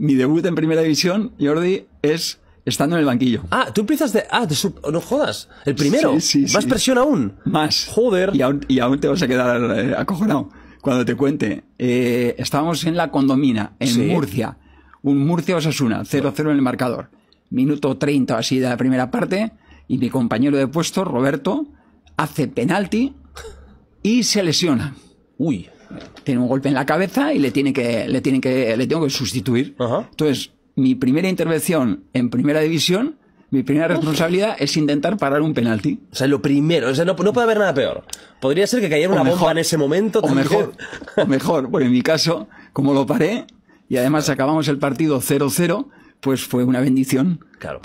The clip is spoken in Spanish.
mi debut en primera división, Jordi, es estando en el banquillo. Ah, tú empiezas de. Ah, oh, no jodas. El primero. Sí, Más presión aún. Más. Joder. Y aún, te vas a quedar eh, acojonado cuando te cuente. Eh, estábamos en la condomina, en Murcia. Un Murcia Osasuna, 0-0 en el marcador. Minuto 30 así de la primera parte. Y mi compañero de puesto, Roberto, hace penalti y se lesiona. Uy tiene un golpe en la cabeza y le tiene que, le tiene que, le tengo que sustituir. Entonces, mi primera intervención en primera división, mi primera responsabilidad es intentar parar un penalti. O sea, lo primero, o sea, no, puede haber nada peor. Podría ser que cayera una bomba en ese momento. O mejor, mejor, bueno, en mi caso, como lo paré y además acabamos el partido 0-0, pues fue una bendición. Claro.